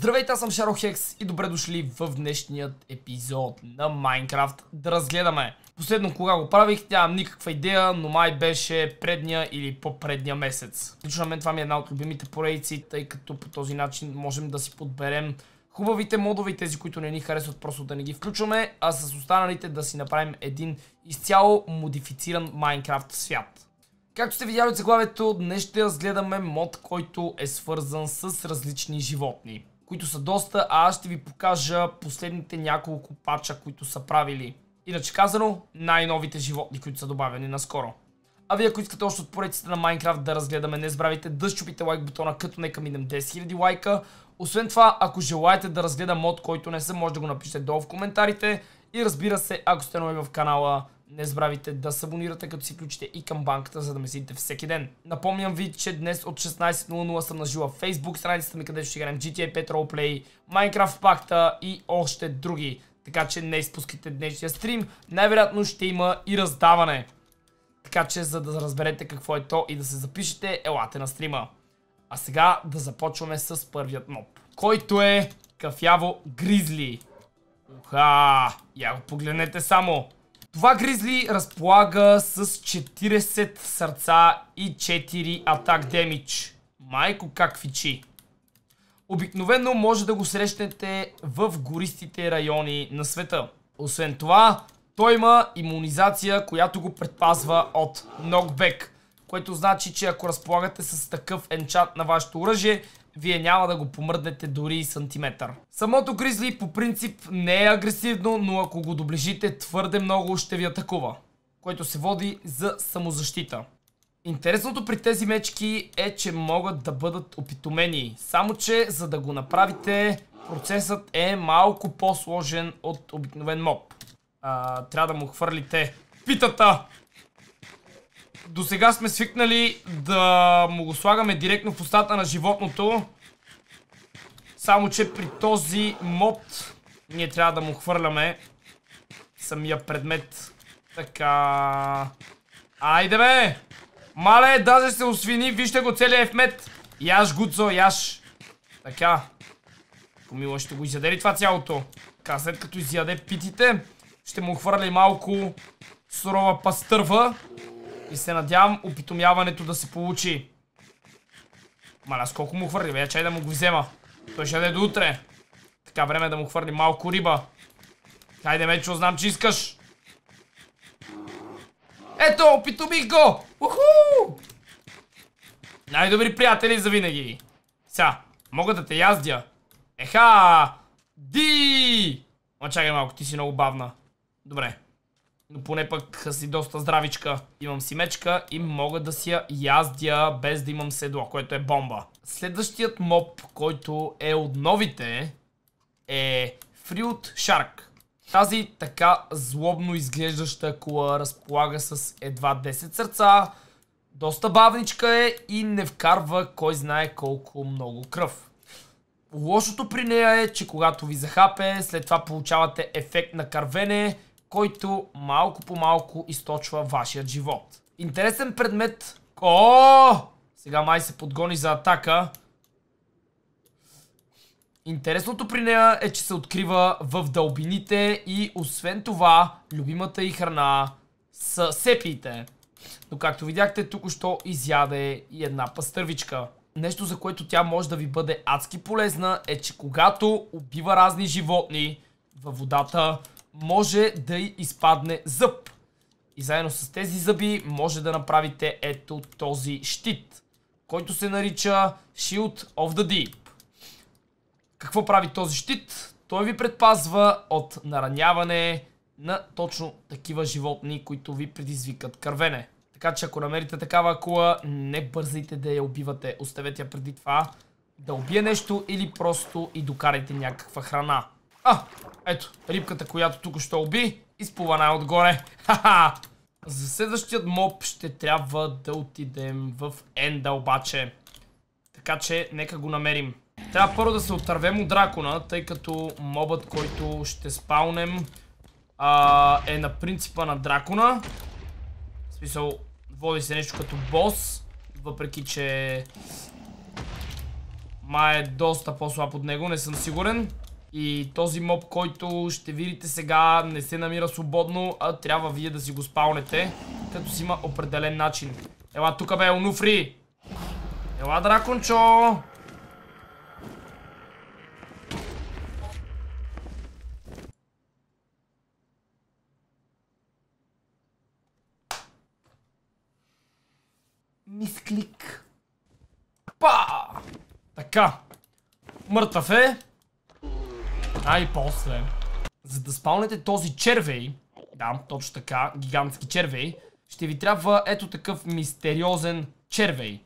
Здравейте, аз съм Шаро Хекс и добре дошли в днешният епизод на Майнкрафт да разгледаме. Последно кога го правих, нямам никаква идея, но май беше предния или по-предния месец. Лично на мен това ми е една от любимите поредици, тъй като по този начин можем да си подберем хубавите модове и тези, които не ни харесват, просто да не ги включваме, а с останалите да си направим един изцяло модифициран Майнкрафт свят. Както сте видяли от заглавието, днес ще разгледаме мод, който е свързан с различни животни които са доста, а аз ще ви покажа последните няколко пача, които са правили. Иначе казано, най-новите животни, които са добавени наскоро. А вие, ако искате още от поредиците на Майнкрафт да разгледаме, не забравяйте да щупите лайк бутона, като нека минем 10 000 лайка. Освен това, ако желаете да разгледам мод, който не съм, може да го напишете долу в коментарите. И разбира се, ако сте нови в канала, не забравяйте да се абонирате, като си включите и към банката, за да ме следите всеки ден. Напомням ви, че днес от 16.00 съм на жила в Facebook страницата ми, където ще играем GTA 5 Roleplay, Minecraft пакта и още други. Така че не изпускайте днешния стрим. Най-вероятно ще има и раздаване. Така че, за да разберете какво е то и да се запишете, елате на стрима. А сега да започваме с първият моб, който е кафяво гризли. Уха! Я го погледнете само! Това Гризли разполага с 40 сърца и 4 атак демидж. Майко как фичи. Обикновено може да го срещнете в гористите райони на света. Освен това, той има иммунизация, която го предпазва от нокбек. Което значи, че ако разполагате с такъв енчат на вашето оръжие, вие няма да го помръднете дори и сантиметър. Самото гризли по принцип не е агресивно, но ако го доближите твърде много ще ви атакува, което се води за самозащита. Интересното при тези мечки е, че могат да бъдат опитомени, само че за да го направите процесът е малко по-сложен от обикновен моб. А, трябва да му хвърлите питата до сега сме свикнали да му го слагаме директно в устата на животното. Само, че при този мод ние трябва да му хвърляме самия предмет. Така... Айде бе! Мале, даже се освини, вижте го целият ефмет. Яш, Гудзо, яш. Така. Комила, ще го изяде ли това цялото? Така, след като изяде питите, ще му хвърля малко сурова пастърва. И се надявам опитомяването да се получи. Маля, колко му хвърли, бе, чай да му го взема. Той ще даде до утре. Така време е да му хвърли малко риба. Хайде, Мечо, знам, че искаш. Ето, опитомих го! Уху! Най-добри приятели за винаги. Сега, мога да те яздя. Еха! Ди! Ма чакай малко, ти си много бавна. Добре. Но поне пък си доста здравичка. Имам си мечка и мога да си я яздя без да имам седло, което е бомба. Следващият моб, който е от новите е Фриот Шарк. Тази така злобно изглеждаща кола разполага с едва 10 сърца, доста бавничка е и не вкарва кой знае колко много кръв. Лошото при нея е, че когато ви захапе, след това получавате ефект на кървене, който малко по малко източва вашият живот. Интересен предмет. О! Сега май се подгони за атака. Интересното при нея е, че се открива в дълбините и освен това, любимата и храна са сепиите. Но както видяхте, тук-що изяде и една пастървичка. Нещо, за което тя може да ви бъде адски полезна, е, че когато убива разни животни във водата, може да й изпадне зъб. И заедно с тези зъби може да направите ето този щит, който се нарича Shield of the Deep. Какво прави този щит? Той ви предпазва от нараняване на точно такива животни, които ви предизвикат кървене. Така че ако намерите такава акула, не бързайте да я убивате. Оставете я преди това да убие нещо или просто и докарайте някаква храна. А, ето, рибката, която тук ще уби, изплува най-отгоре. Е Ха-ха! За следващият моб ще трябва да отидем в Енда обаче. Така че, нека го намерим. Трябва първо да се отървем от дракона, тъй като мобът, който ще спаунем, а, е на принципа на дракона. В смисъл, води се нещо като бос, въпреки че... Ма е доста по-слаб от него, не съм сигурен. И този моб, който ще видите сега, не се намира свободно, а трябва вие да си го спалнете, като си има определен начин. Ела тука бе, Онуфри! Ела, дракончо! Мисклик. Па! Така. Мъртъв е. А и после. За да спалнете този червей, да, точно така, гигантски червей, ще ви трябва ето такъв мистериозен червей,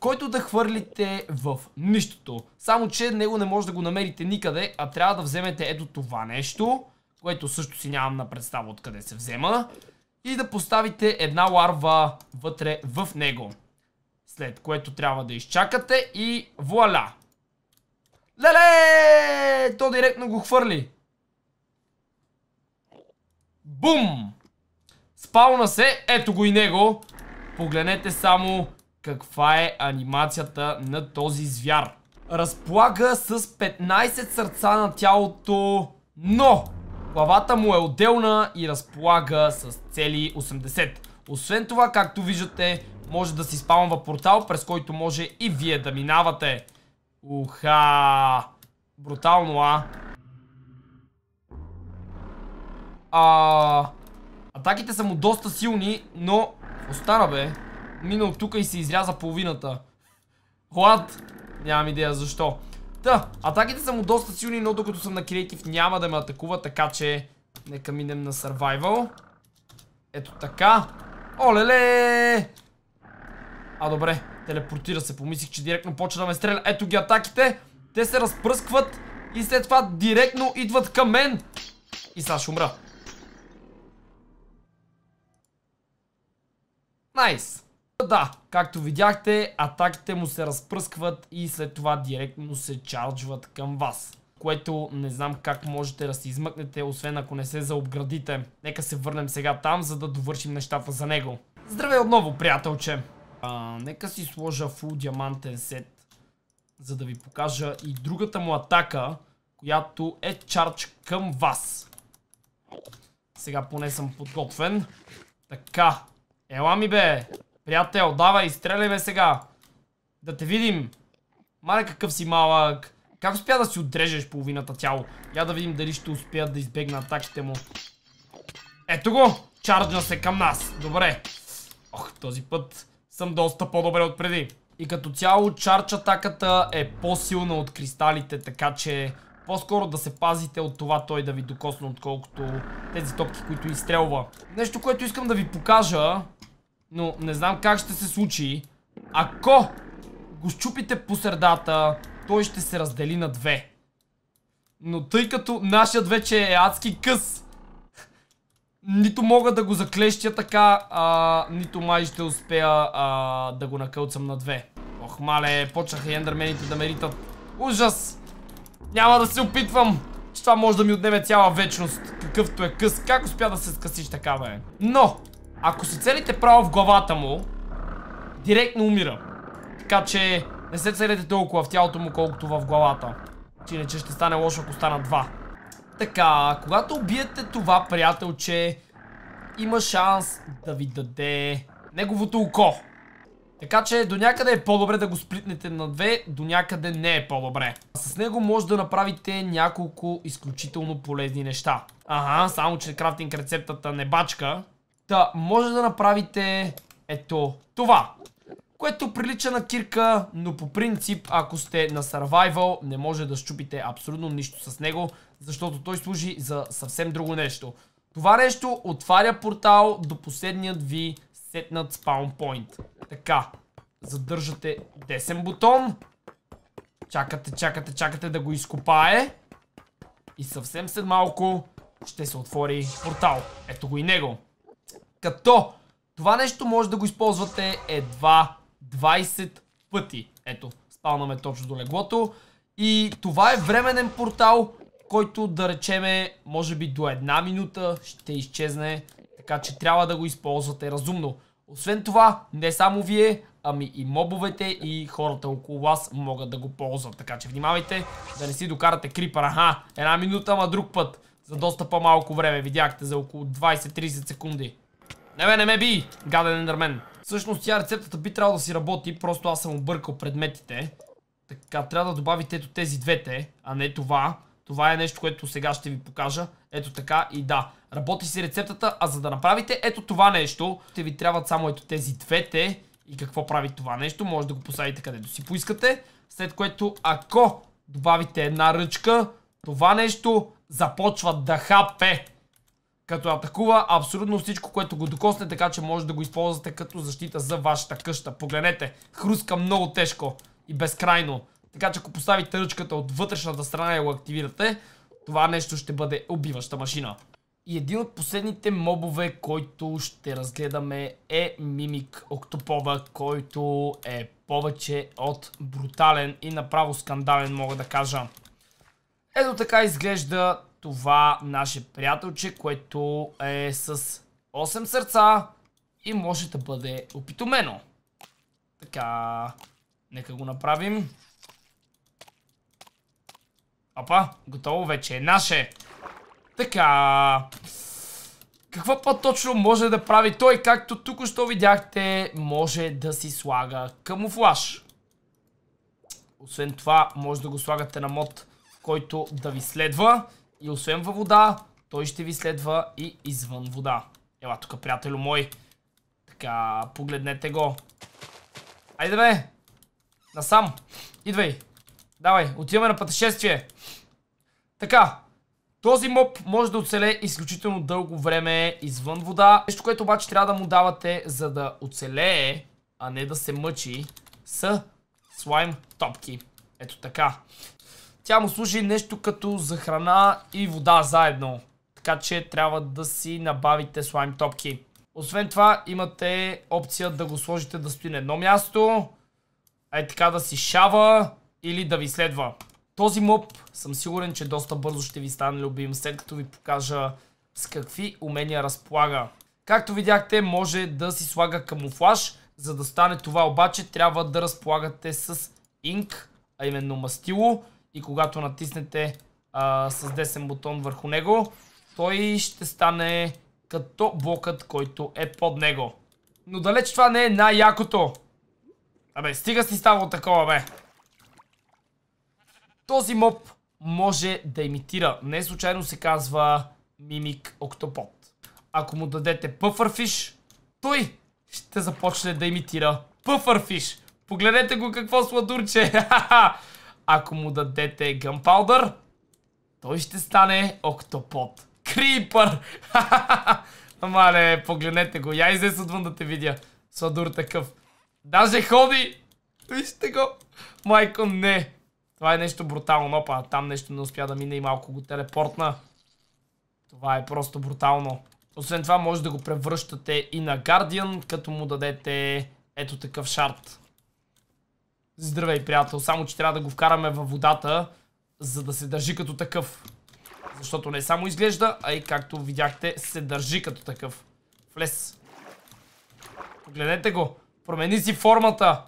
който да хвърлите в нищото. Само, че него не може да го намерите никъде, а трябва да вземете ето това нещо, което също си нямам на представа откъде се взема, и да поставите една ларва вътре в него. След което трябва да изчакате и вуаля! Леле! То директно го хвърли. Бум! Спална се. Ето го и него. Погледнете само каква е анимацията на този звяр. Разполага с 15 сърца на тялото, но главата му е отделна и разполага с цели 80. Освен това, както виждате, може да си спамва портал, през който може и вие да минавате. Уха! Брутално, а? а... Атаките са му доста силни, но... Остана, бе. Минал тук тука и се изряза половината. Хлад! Нямам идея защо. Та, атаките са му доста силни, но докато съм на креатив няма да ме атакува, така че... Нека минем на survival. Ето така. Олеле! А, добре. Телепортира се, помислих, че директно почва да ме стреля. Ето ги атаките. Те се разпръскват и след това директно идват към мен. И сега ще умра. Найс. Да, както видяхте, атаките му се разпръскват и след това директно се чарджват към вас. Което не знам как можете да се измъкнете, освен ако не се заобградите. Нека се върнем сега там, за да довършим нещата за него. Здравей отново, приятелче! А, нека си сложа фул диамантен сет, за да ви покажа и другата му атака, която е чардж към вас. Сега поне съм подготвен. Така. Ела ми бе! Приятел, давай, стреляй бе сега! Да те видим! Маля какъв си малък! Как успя да си отрежеш половината тяло? Я да видим дали ще успеят да избегна атаките му. Ето го! Чарджна се към нас! Добре! Ох, този път съм доста по-добре от преди. И като цяло чарч атаката е по-силна от кристалите, така че по-скоро да се пазите от това той да ви докосне, отколкото тези топки, които изстрелва. Нещо, което искам да ви покажа, но не знам как ще се случи. Ако го щупите по средата, той ще се раздели на две. Но тъй като нашият вече е адски къс, нито мога да го заклещя така, а, нито май ще успея а, да го накълцам на две. Ох, мале, почнаха ендърмените да ме ритат. Ужас! Няма да се опитвам! Че това може да ми отнеме цяла вечност, какъвто е къс. Как успя да се скъсиш така, бе? Но, ако се целите право в главата му, директно умира. Така че не се целете толкова в тялото му, колкото в главата. Че иначе ще стане лошо, ако стана два. Така, когато убиете това приятелче, има шанс да ви даде неговото око. Така че до някъде е по-добре да го сплитнете на две, до някъде не е по-добре. С него може да направите няколко изключително полезни неща. Ага, само че крафтинг рецептата не бачка. Та, може да направите ето това което прилича на кирка, но по принцип, ако сте на survival, не може да щупите абсолютно нищо с него, защото той служи за съвсем друго нещо. Това нещо отваря портал до последният ви сетнат спаун point. Така, задържате десен бутон, чакате, чакате, чакате да го изкопае и съвсем след малко ще се отвори портал. Ето го и него. Като това нещо може да го използвате едва 20 пъти. Ето, спалнаме точно до леглото. И това е временен портал, който да речеме, може би до една минута ще изчезне, така че трябва да го използвате разумно. Освен това, не само вие, ами и мобовете и хората около вас могат да го ползват. Така че внимавайте да не си докарате крипър. Аха, една минута, ама друг път. За доста по-малко време. Видяхте за около 20-30 секунди. Не бе, не ме би, гаден ендермен. Всъщност тя рецептата би трябвало да си работи, просто аз съм объркал предметите. Така, трябва да добавите ето тези двете, а не това. Това е нещо, което сега ще ви покажа. Ето така и да. Работи си рецептата, а за да направите ето това нещо, ще ви трябват само ето тези двете. И какво прави това нещо, може да го посадите където си поискате. След което, ако добавите една ръчка, това нещо започва да хапе като атакува абсолютно всичко, което го докосне, така че може да го използвате като защита за вашата къща. Погледнете, хруска много тежко и безкрайно. Така че ако поставите ръчката от вътрешната страна и го активирате, това нещо ще бъде убиваща машина. И един от последните мобове, който ще разгледаме е Мимик Октопова, който е повече от брутален и направо скандален, мога да кажа. Ето така изглежда това наше приятелче, което е с 8 сърца и може да бъде опитомено. Така, нека го направим. Опа, готово вече е наше. Така. Какво по-точно може да прави той, както тук още видяхте, може да си слага камуфлаж. Освен това, може да го слагате на мод, който да ви следва. И освен във вода, той ще ви следва и извън вода. Ела тук, приятелю мой. Така, погледнете го. Айде бе! Насам! Идвай! Давай, отиваме на пътешествие! Така, този моб може да оцеле изключително дълго време извън вода. Нещо, което обаче трябва да му давате, за да оцелее, а не да се мъчи, са слайм топки. Ето така. Тя му служи нещо като за храна и вода заедно. Така че трябва да си набавите слайм топки. Освен това имате опция да го сложите да стои на едно място. Ай така да си шава или да ви следва. Този моб съм сигурен, че доста бързо ще ви стане любим, след като ви покажа с какви умения разполага. Както видяхте, може да си слага камуфлаж. За да стане това обаче трябва да разполагате с инк, а именно мастило и когато натиснете а, с десен бутон върху него, той ще стане като блокът, който е под него. Но далеч това не е най-якото. Абе, стига си става такова, бе. Този моб може да имитира. Не случайно се казва Мимик Октопод. Ако му дадете пъфърфиш, той ще започне да имитира пъфърфиш. Погледнете го какво сладурче. ако му дадете гъмпаудър, той ще стане октопод. Крипър! Мале, погледнете го. Я излез отвън да те видя. Сладур такъв. Даже ходи! Вижте го! Майко, не! Това е нещо брутално. Опа, там нещо не успя да мине и малко го телепортна. Това е просто брутално. Освен това може да го превръщате и на Гардиан, като му дадете ето такъв шарт. Здравей, приятел. Само, че трябва да го вкараме във водата, за да се държи като такъв. Защото не само изглежда, а и както видяхте, се държи като такъв. Влез. Погледнете го. Промени си формата.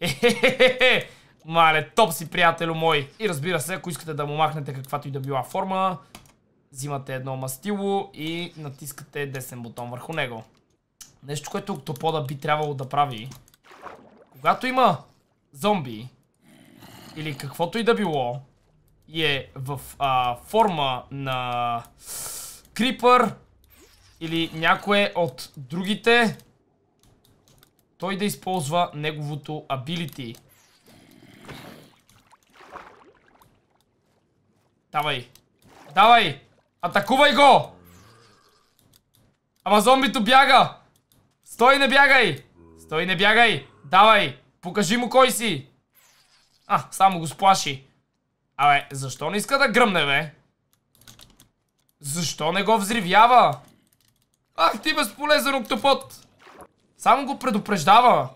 Ехехехе. Мале, топ си, приятелю мой. И разбира се, ако искате да му махнете каквато и да била форма, взимате едно мастило и натискате десен бутон върху него. Нещо, което октопода би трябвало да прави. Когато има зомби или каквото и да било и е в а, форма на крипър или някое от другите, той да използва неговото абилити. Давай! Давай! Атакувай го! Ама зомбито бяга! Стой, не бягай! Стой, не бягай! Давай! Покажи му кой си! А, само го сплаши. Абе, защо не иска да гръмне, бе? Защо не го взривява? Ах, ти безполезен октопот! Само го предупреждава,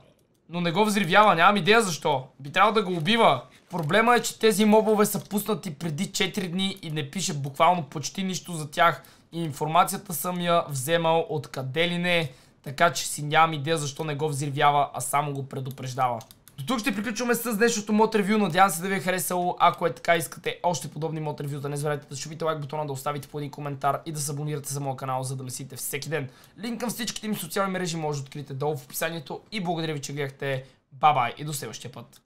но не го взривява, нямам идея защо. Би трябвало да го убива. Проблема е, че тези мобове са пуснати преди 4 дни и не пише буквално почти нищо за тях. И информацията съм я вземал от къде ли не. Така че си нямам идея защо не го взривява, а само го предупреждава. До тук ще приключваме с днешното мод ревю. Надявам се да ви е харесало. Ако е така, искате още подобни мод ревю, да не забравяйте да шубите лайк бутона, да оставите по един коментар и да се абонирате за моя канал, за да месите всеки ден. Линк към всичките ми социални мрежи може да откриете долу в описанието и благодаря ви, че гледахте. Бабай и до следващия път.